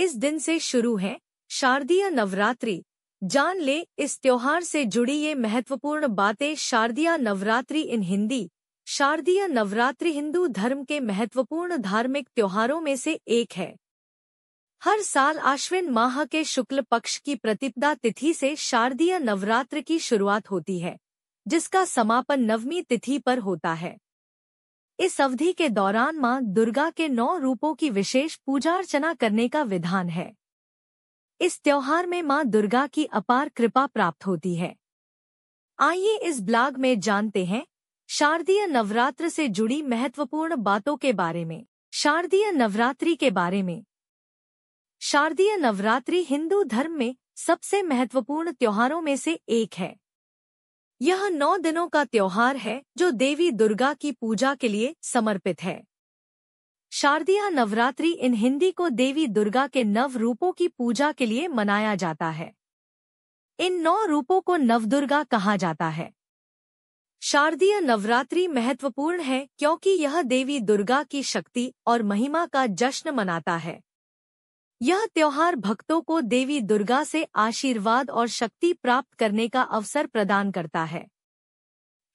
इस दिन से शुरू है शारदीय नवरात्रि जान ले इस त्योहार से जुड़ी ये महत्वपूर्ण बातें शारदीय नवरात्रि इन हिंदी शारदीय नवरात्रि हिंदू धर्म के महत्वपूर्ण धार्मिक त्योहारों में से एक है हर साल आश्विन माह के शुक्ल पक्ष की प्रतिपदा तिथि से शारदीय नवरात्र की शुरुआत होती है जिसका समापन नवमी तिथि पर होता है इस अवधि के दौरान मां दुर्गा के नौ रूपों की विशेष पूजा अर्चना करने का विधान है इस त्योहार में मां दुर्गा की अपार कृपा प्राप्त होती है आइए इस ब्लॉग में जानते हैं शारदीय नवरात्र से जुड़ी महत्वपूर्ण बातों के बारे में शारदीय नवरात्रि के बारे में शारदीय नवरात्रि हिंदू धर्म में सबसे महत्वपूर्ण त्योहारों में से एक है यह नौ दिनों का त्योहार है जो देवी दुर्गा की पूजा के लिए समर्पित है शारदीय नवरात्रि इन हिंदी को देवी दुर्गा के नव रूपों की पूजा के लिए मनाया जाता है इन नौ रूपों को नवदुर्गा कहा जाता है शारदीय नवरात्रि महत्वपूर्ण है क्योंकि यह देवी दुर्गा की शक्ति और महिमा का जश्न मनाता है यह त्योहार भक्तों को देवी दुर्गा से आशीर्वाद और शक्ति प्राप्त करने का अवसर प्रदान करता है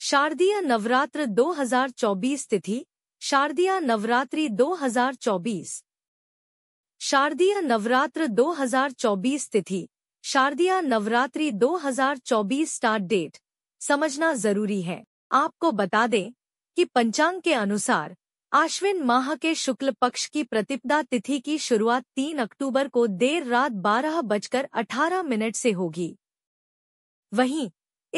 शारदीय नवरात्र 2024 तिथि शारदीय नवरात्रि 2024 शारदीय नवरात्र 2024 तिथि शारदीय नवरात्रि 2024 स्टार्ट डेट समझना जरूरी है आपको बता दें कि पंचांग के अनुसार आश्विन माह के शुक्ल पक्ष की प्रतिपदा तिथि की शुरुआत 3 अक्टूबर को देर रात बारह बजकर अठारह मिनट से होगी वहीं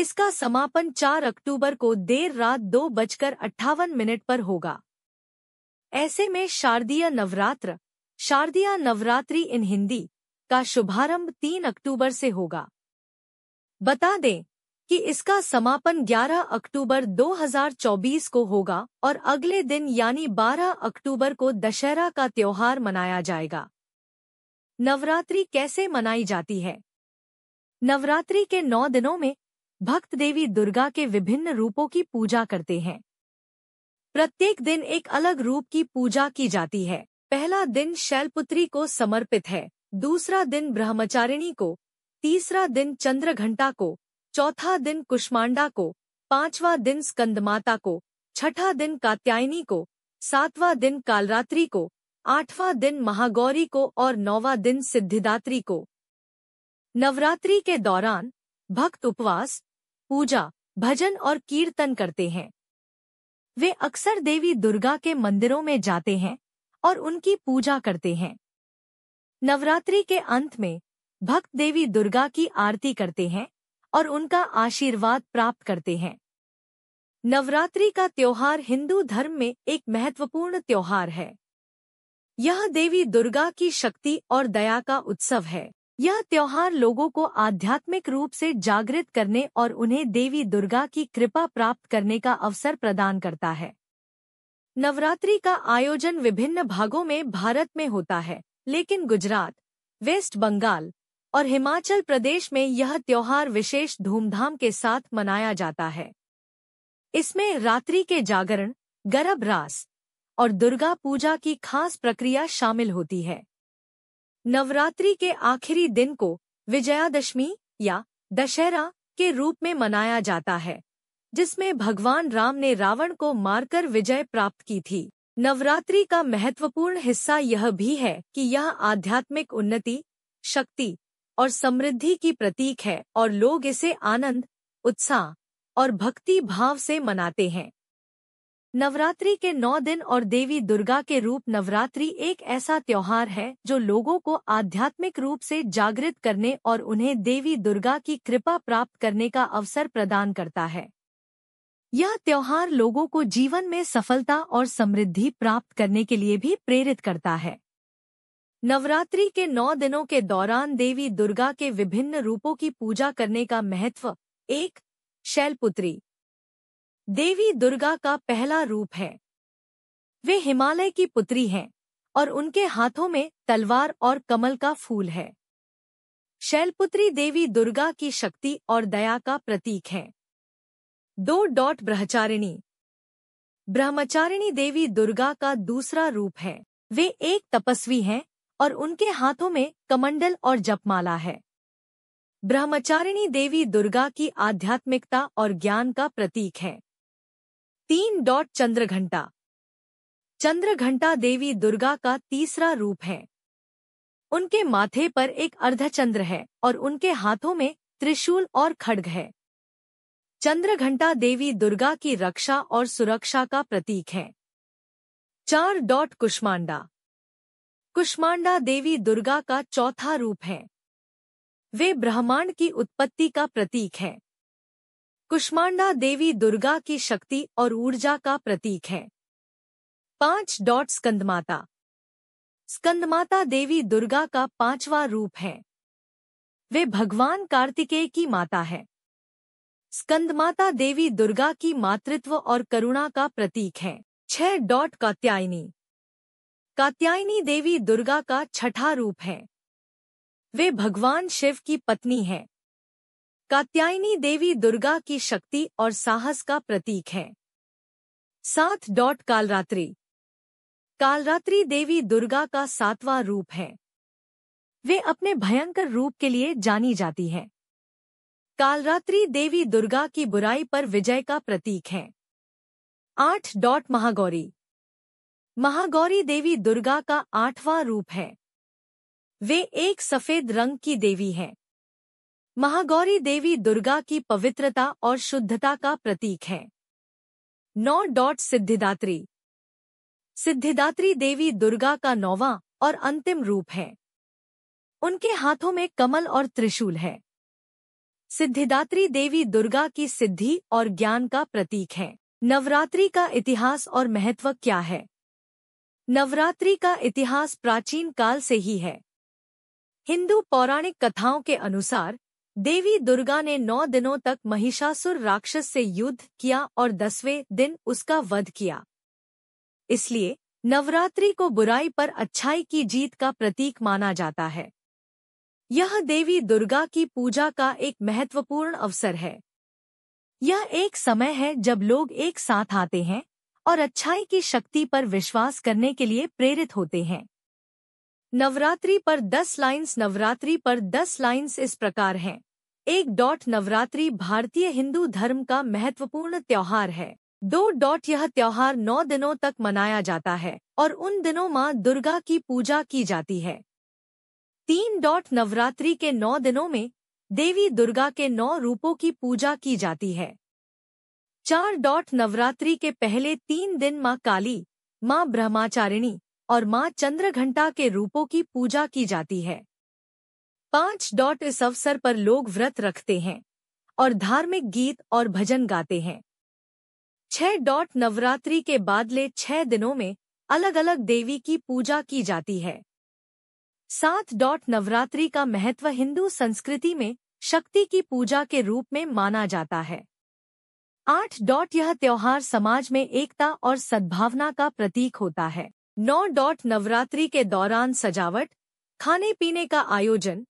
इसका समापन 4 अक्टूबर को देर रात दो बजकर अट्ठावन मिनट पर होगा ऐसे में शारदीय नवरात्र शारदीय नवरात्रि इन हिंदी का शुभारंभ 3 अक्टूबर से होगा बता दें कि इसका समापन 11 अक्टूबर 2024 को होगा और अगले दिन यानी 12 अक्टूबर को दशहरा का त्योहार मनाया जाएगा नवरात्रि कैसे मनाई जाती है नवरात्रि के नौ दिनों में भक्त देवी दुर्गा के विभिन्न रूपों की पूजा करते हैं प्रत्येक दिन एक अलग रूप की पूजा की जाती है पहला दिन शैलपुत्री को समर्पित है दूसरा दिन ब्रह्मचारिणी को तीसरा दिन चंद्रघंटा को चौथा दिन कुष्मांडा को पांचवा दिन स्कंदमाता को छठा दिन कात्यायनी को सातवां दिन कालरात्रि को आठवां दिन महागौरी को और नौवां दिन सिद्धिदात्री को नवरात्रि के दौरान भक्त उपवास पूजा भजन और कीर्तन करते हैं वे अक्सर देवी दुर्गा के मंदिरों में जाते हैं और उनकी पूजा करते हैं नवरात्रि के अंत में भक्त देवी दुर्गा की आरती करते हैं और उनका आशीर्वाद प्राप्त करते हैं नवरात्रि का त्योहार हिंदू धर्म में एक महत्वपूर्ण त्योहार है यह देवी दुर्गा की शक्ति और दया का उत्सव है यह त्योहार लोगों को आध्यात्मिक रूप से जागृत करने और उन्हें देवी दुर्गा की कृपा प्राप्त करने का अवसर प्रदान करता है नवरात्रि का आयोजन विभिन्न भागों में भारत में होता है लेकिन गुजरात वेस्ट बंगाल और हिमाचल प्रदेश में यह त्योहार विशेष धूमधाम के साथ मनाया जाता है इसमें रात्रि के जागरण गर्भरास रास और दुर्गा पूजा की खास प्रक्रिया शामिल होती है नवरात्रि के आखिरी दिन को विजयादशमी या दशहरा के रूप में मनाया जाता है जिसमें भगवान राम ने रावण को मारकर विजय प्राप्त की थी नवरात्रि का महत्वपूर्ण हिस्सा यह भी है कि यह आध्यात्मिक उन्नति शक्ति और समृद्धि की प्रतीक है और लोग इसे आनंद उत्साह और भक्ति भाव से मनाते हैं नवरात्रि के नौ दिन और देवी दुर्गा के रूप नवरात्रि एक ऐसा त्योहार है जो लोगों को आध्यात्मिक रूप से जागृत करने और उन्हें देवी दुर्गा की कृपा प्राप्त करने का अवसर प्रदान करता है यह त्योहार लोगों को जीवन में सफलता और समृद्धि प्राप्त करने के लिए भी प्रेरित करता है नवरात्रि के नौ दिनों के दौरान देवी दुर्गा के विभिन्न रूपों की पूजा करने का महत्व एक शैलपुत्री देवी दुर्गा का पहला रूप है वे हिमालय की पुत्री हैं और उनके हाथों में तलवार और कमल का फूल है शैलपुत्री देवी दुर्गा की शक्ति और दया का प्रतीक है दो डॉट ब्रह्मचारिणी ब्रह्मचारिणी देवी दुर्गा का दूसरा रूप है वे एक तपस्वी हैं और उनके हाथों में कमंडल और जपमाला है ब्रह्मचारिणी देवी दुर्गा की आध्यात्मिकता और ज्ञान का प्रतीक है तीन डॉट चंद्र घंटा चंद्र घंटा देवी दुर्गा का तीसरा रूप है उनके माथे पर एक अर्धचंद्र है और उनके हाथों में त्रिशूल और खड्ग है चंद्र घंटा देवी दुर्गा की रक्षा और सुरक्षा का प्रतीक है चार डॉट कुष्मांडा कुष्मांडा देवी दुर्गा का चौथा रूप है वे ब्रह्मांड की उत्पत्ति का प्रतीक है कुष्मांडा देवी दुर्गा की शक्ति और ऊर्जा का प्रतीक है पांच डॉट स्कंदमाता स्कंदमाता देवी दुर्गा का पांचवा रूप है वे भगवान कार्तिकेय की माता है स्कंदमाता देवी दुर्गा की मातृत्व और करुणा का प्रतीक है छह डॉट कात्यायनी कात्यायनी देवी दुर्गा का छठा रूप है वे भगवान शिव की पत्नी है कात्यायनी देवी दुर्गा की शक्ति और साहस का प्रतीक है सात डॉट कालरात्रि कालरात्रि देवी दुर्गा का सातवां रूप है वे अपने भयंकर रूप के लिए जानी जाती हैं कालरात्रि देवी दुर्गा की बुराई पर विजय का प्रतीक है आठ डॉट महागौरी महागौरी देवी दुर्गा का आठवां रूप है वे एक सफेद रंग की देवी हैं महागौरी देवी दुर्गा की पवित्रता और शुद्धता का प्रतीक है नौ डॉट सिद्धिदात्री सिद्धिदात्री देवी दुर्गा का नौवां और अंतिम रूप है उनके हाथों में कमल और त्रिशूल है सिद्धिदात्री देवी दुर्गा की सिद्धि और ज्ञान का प्रतीक है नवरात्रि का इतिहास और महत्व क्या है नवरात्रि का इतिहास प्राचीन काल से ही है हिंदू पौराणिक कथाओं के अनुसार देवी दुर्गा ने नौ दिनों तक महिषासुर राक्षस से युद्ध किया और दसवें दिन उसका वध किया इसलिए नवरात्रि को बुराई पर अच्छाई की जीत का प्रतीक माना जाता है यह देवी दुर्गा की पूजा का एक महत्वपूर्ण अवसर है यह एक समय है जब लोग एक साथ आते हैं और अच्छाई की शक्ति पर विश्वास करने के लिए प्रेरित होते हैं नवरात्रि पर 10 लाइंस नवरात्रि पर 10 लाइंस इस प्रकार हैं एक डॉट नवरात्रि भारतीय हिंदू धर्म का महत्वपूर्ण त्योहार है दो डॉट यह त्योहार नौ दिनों तक मनाया जाता है और उन दिनों माँ दुर्गा की पूजा की जाती है तीन डॉट नवरात्रि के नौ दिनों में देवी दुर्गा के नौ रूपों की पूजा की जाती है चार डॉट नवरात्रि के पहले तीन दिन माँ काली माँ ब्रह्माचारिणी और माँ चंद्रघंटा के रूपों की पूजा की जाती है पांच डॉट इस अवसर पर लोग व्रत रखते हैं और धार्मिक गीत और भजन गाते हैं छह डॉट नवरात्रि के बादले छह दिनों में अलग अलग देवी की पूजा की जाती है सात डॉट नवरात्रि का महत्व हिंदू संस्कृति में शक्ति की पूजा के रूप में माना जाता है आठ डॉट यह त्योहार समाज में एकता और सद्भावना का प्रतीक होता है नौ डॉट नवरात्रि के दौरान सजावट खाने पीने का आयोजन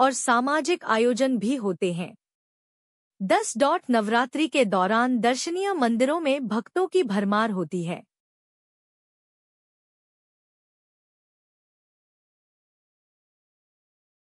और सामाजिक आयोजन भी होते हैं दस डॉट नवरात्रि के दौरान दर्शनीय मंदिरों में भक्तों की भरमार होती है